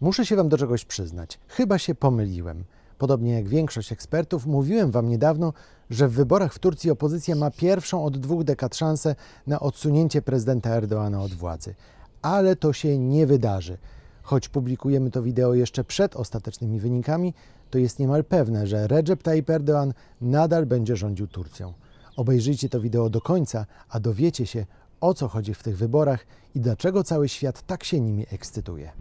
Muszę się Wam do czegoś przyznać. Chyba się pomyliłem. Podobnie jak większość ekspertów, mówiłem Wam niedawno, że w wyborach w Turcji opozycja ma pierwszą od dwóch dekad szansę na odsunięcie prezydenta Erdoana od władzy. Ale to się nie wydarzy. Choć publikujemy to wideo jeszcze przed ostatecznymi wynikami, to jest niemal pewne, że Recep Tayyip Erdoğan nadal będzie rządził Turcją. Obejrzyjcie to wideo do końca, a dowiecie się, o co chodzi w tych wyborach i dlaczego cały świat tak się nimi ekscytuje.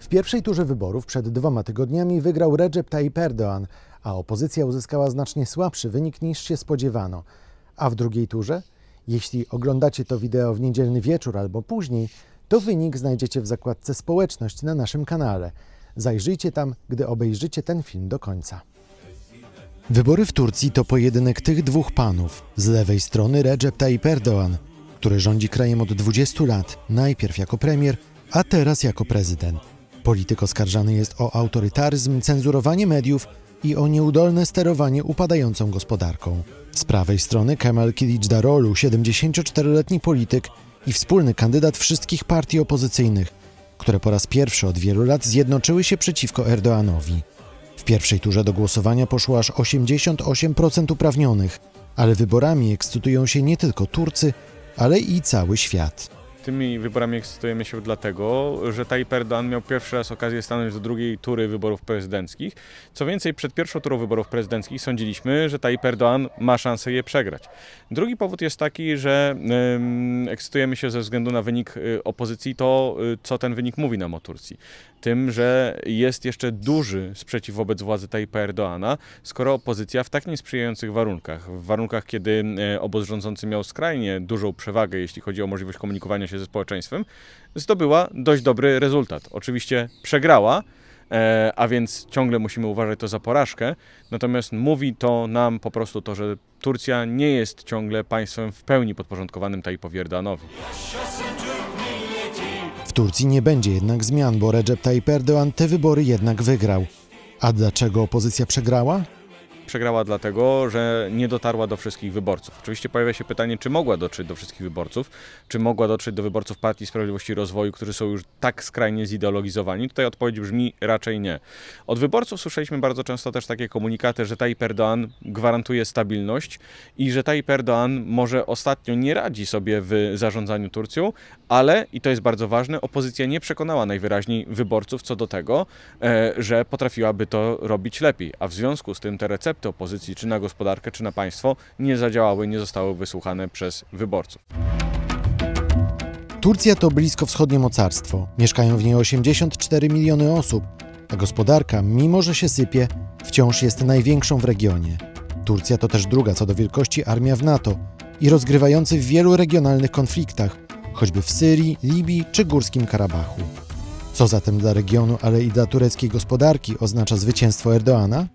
W pierwszej turze wyborów przed dwoma tygodniami wygrał Recep Tayyip Erdoğan, a opozycja uzyskała znacznie słabszy wynik niż się spodziewano. A w drugiej turze? Jeśli oglądacie to wideo w niedzielny wieczór albo później, to wynik znajdziecie w zakładce Społeczność na naszym kanale. Zajrzyjcie tam, gdy obejrzycie ten film do końca. Wybory w Turcji to pojedynek tych dwóch panów. Z lewej strony Recep Tayyip Erdoğan, który rządzi krajem od 20 lat, najpierw jako premier, a teraz jako prezydent. Polityk oskarżany jest o autorytaryzm, cenzurowanie mediów i o nieudolne sterowanie upadającą gospodarką. Z prawej strony Kemal Darolu, 74-letni polityk i wspólny kandydat wszystkich partii opozycyjnych – które po raz pierwszy od wielu lat zjednoczyły się przeciwko Erdoanowi. W pierwszej turze do głosowania poszło aż 88% uprawnionych, ale wyborami ekscytują się nie tylko Turcy, ale i cały świat tymi wyborami ekscytujemy się dlatego, że Tayyip Erdoğan miał pierwszy raz okazję stanąć do drugiej tury wyborów prezydenckich. Co więcej, przed pierwszą turą wyborów prezydenckich sądziliśmy, że Tayyip Erdoğan ma szansę je przegrać. Drugi powód jest taki, że ekscytujemy się ze względu na wynik y, opozycji, to y, co ten wynik mówi nam o Turcji tym, że jest jeszcze duży sprzeciw wobec władzy Tajpa Erdoana, skoro opozycja w tak niesprzyjających warunkach, w warunkach, kiedy e, obóz rządzący miał skrajnie dużą przewagę, jeśli chodzi o możliwość komunikowania się ze społeczeństwem, zdobyła dość dobry rezultat. Oczywiście przegrała, e, a więc ciągle musimy uważać to za porażkę. Natomiast mówi to nam po prostu to, że Turcja nie jest ciągle państwem w pełni podporządkowanym Tajpowi Erdoganowi. Turcji nie będzie jednak zmian, bo Recep Tayyip Erdoğan te wybory jednak wygrał. A dlaczego opozycja przegrała? Przegrała dlatego, że nie dotarła do wszystkich wyborców. Oczywiście pojawia się pytanie, czy mogła dotrzeć do wszystkich wyborców, czy mogła dotrzeć do wyborców Partii Sprawiedliwości i Rozwoju, którzy są już tak skrajnie zideologizowani. Tutaj odpowiedź brzmi raczej nie. Od wyborców słyszeliśmy bardzo często też takie komunikaty, że Tayyip Erdoğan gwarantuje stabilność i że Tayyip Erdoğan może ostatnio nie radzi sobie w zarządzaniu Turcją, ale, i to jest bardzo ważne, opozycja nie przekonała najwyraźniej wyborców co do tego, e, że potrafiłaby to robić lepiej. A w związku z tym te recepty, recepty opozycji czy na gospodarkę, czy na państwo nie zadziałały, nie zostały wysłuchane przez wyborców. Turcja to blisko wschodnie mocarstwo. Mieszkają w niej 84 miliony osób, a gospodarka, mimo że się sypie, wciąż jest największą w regionie. Turcja to też druga co do wielkości armia w NATO i rozgrywający w wielu regionalnych konfliktach, choćby w Syrii, Libii czy Górskim Karabachu. Co zatem dla regionu, ale i dla tureckiej gospodarki oznacza zwycięstwo Erdoana?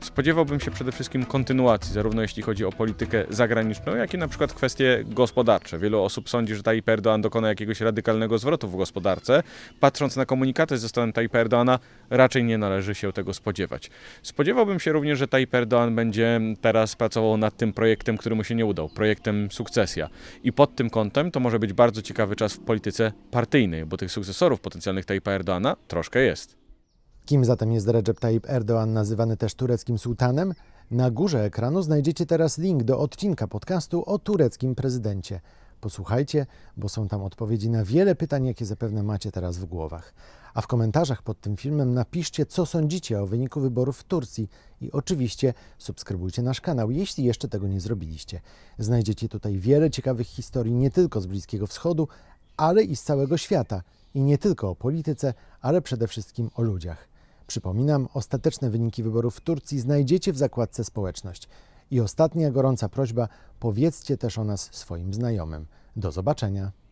Spodziewałbym się przede wszystkim kontynuacji, zarówno jeśli chodzi o politykę zagraniczną, jak i na przykład kwestie gospodarcze. Wielu osób sądzi, że Tayyip Erdoğan dokona jakiegoś radykalnego zwrotu w gospodarce. Patrząc na komunikaty ze strony Tayyip Erdoğana, raczej nie należy się tego spodziewać. Spodziewałbym się również, że Tayyip Erdoğan będzie teraz pracował nad tym projektem, który mu się nie udał, projektem sukcesja. I pod tym kątem to może być bardzo ciekawy czas w polityce partyjnej, bo tych sukcesorów potencjalnych Tayyip Erdoğana troszkę jest. Kim zatem jest Recep Tayyip Erdoğan, nazywany też tureckim sułtanem? Na górze ekranu znajdziecie teraz link do odcinka podcastu o tureckim prezydencie. Posłuchajcie, bo są tam odpowiedzi na wiele pytań, jakie zapewne macie teraz w głowach. A w komentarzach pod tym filmem napiszcie, co sądzicie o wyniku wyborów w Turcji i oczywiście subskrybujcie nasz kanał, jeśli jeszcze tego nie zrobiliście. Znajdziecie tutaj wiele ciekawych historii nie tylko z Bliskiego Wschodu, ale i z całego świata. I nie tylko o polityce, ale przede wszystkim o ludziach. Przypominam, ostateczne wyniki wyborów w Turcji znajdziecie w zakładce Społeczność. I ostatnia gorąca prośba: powiedzcie też o nas swoim znajomym. Do zobaczenia.